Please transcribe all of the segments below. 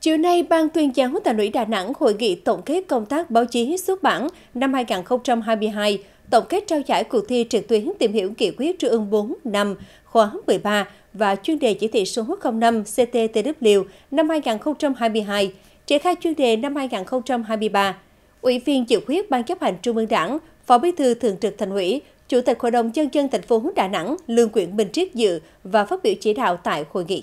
Chiều nay, Ban tuyên giáo Thành ủy Đà Nẵng hội nghị tổng kết công tác báo chí xuất bản năm 2022, tổng kết trao giải cuộc thi trực tuyến tìm hiểu nghị quyết trung ương 4 năm khóa 13 và chuyên đề chỉ thị số 05 CTTW năm 2022, triển khai chuyên đề năm 2023. Ủy viên dự khuyết Ban chấp hành Trung ương Đảng, Phó Bí thư Thường trực Thành ủy, Chủ tịch Hội đồng Nhân dân thành phố Đà Nẵng Lương Quyện Bình Triết dự và phát biểu chỉ đạo tại hội nghị.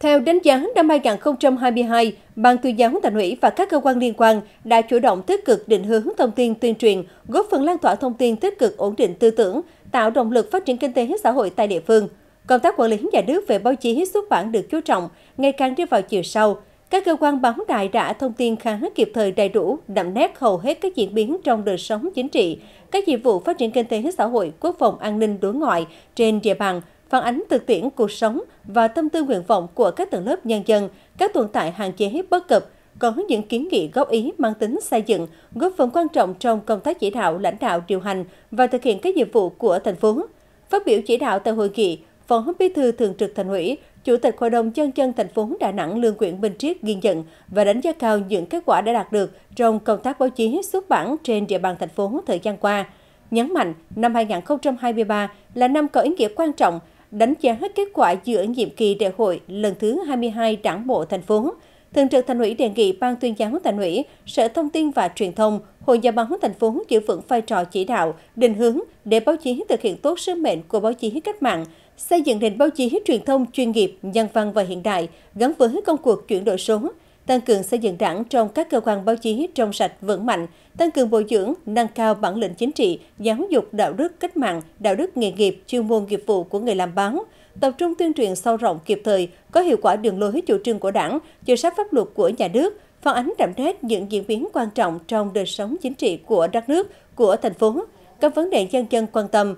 Theo đánh giá, năm 2022, Ban tuyên giáo thành ủy và các cơ quan liên quan đã chủ động tích cực định hướng thông tin tuyên truyền, góp phần lan tỏa thông tin tích cực ổn định tư tưởng, tạo động lực phát triển kinh tế xã hội tại địa phương. Công tác quản lý nhà nước về báo chí xuất bản được chú trọng, ngày càng đi vào chiều sâu. Các cơ quan báo đài đã thông tin khá kịp thời đầy đủ, đậm nét hầu hết các diễn biến trong đời sống chính trị, các nhiệm vụ phát triển kinh tế xã hội, quốc phòng an ninh đối ngoại trên địa bàn, phản ánh thực tiễn cuộc sống và tâm tư nguyện vọng của các tầng lớp nhân dân, các tồn tại hạn chế bất cập, có những kiến nghị góp ý mang tính xây dựng, góp phần quan trọng trong công tác chỉ đạo, lãnh đạo, điều hành và thực hiện các nhiệm vụ của thành phố. Phát biểu chỉ đạo tại hội nghị, Phó Bí thư Thường trực Thành ủy, Chủ tịch Hội đồng Nhân dân thành phố Đà Nẵng Lương Quyện Bình Triết ghi nhận và đánh giá cao những kết quả đã đạt được trong công tác báo chí xuất bản trên địa bàn thành phố thời gian qua. Nhấn mạnh, năm 2023 là năm có ý nghĩa quan trọng đánh giá hết kết quả giữa nhiệm kỳ đại hội lần thứ 22 Đảng bộ thành phố. Thường trực Thành ủy đề nghị Ban tuyên giáo Thành ủy, Sở Thông tin và Truyền thông, Hội Nhà báo thành phố giữ vững vai trò chỉ đạo, định hướng để báo chí thực hiện tốt sứ mệnh của báo chí cách mạng, xây dựng nền báo chí truyền thông chuyên nghiệp, nhân văn và hiện đại gắn với công cuộc chuyển đổi số, tăng cường xây dựng đảng trong các cơ quan báo chí trong sạch vững mạnh, tăng cường bồi dưỡng, nâng cao bản lĩnh chính trị, giáo dục đạo đức cách mạng, đạo đức nghề nghiệp, chuyên môn nghiệp vụ của người làm báo, tập trung tuyên truyền sâu rộng kịp thời, có hiệu quả đường lối chủ trương của đảng, chính sách pháp luật của nhà nước, phản ánh đậm nét những diễn biến quan trọng trong đời sống chính trị của đất nước, của thành phố, các vấn đề nhân dân quan tâm,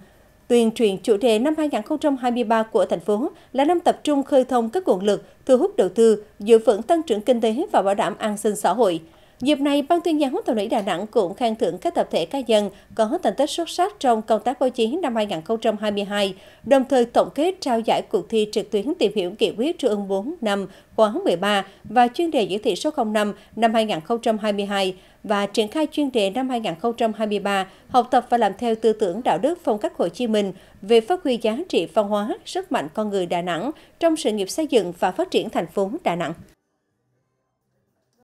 tuyên truyền chủ đề năm 2023 của thành phố là năm tập trung khơi thông các nguồn lực, thu hút đầu tư, giữ vững tăng trưởng kinh tế và bảo đảm an sinh xã hội. Dịp này, Ban tuyên giáo Thành ủy Đà Nẵng cũng khen thưởng các tập thể cá nhân có thành tích xuất sắc trong công tác báo chí năm 2022, đồng thời tổng kết trao giải cuộc thi trực tuyến tìm hiểu nghị quyết Trung ương 4 năm khóa 13 và chuyên đề chỉ thị số 05 năm 2022 và triển khai chuyên đề năm 2023 học tập và làm theo tư tưởng đạo đức phong cách Hồ Chí Minh về phát huy giá trị văn hóa, sức mạnh con người Đà Nẵng trong sự nghiệp xây dựng và phát triển thành phố Đà Nẵng.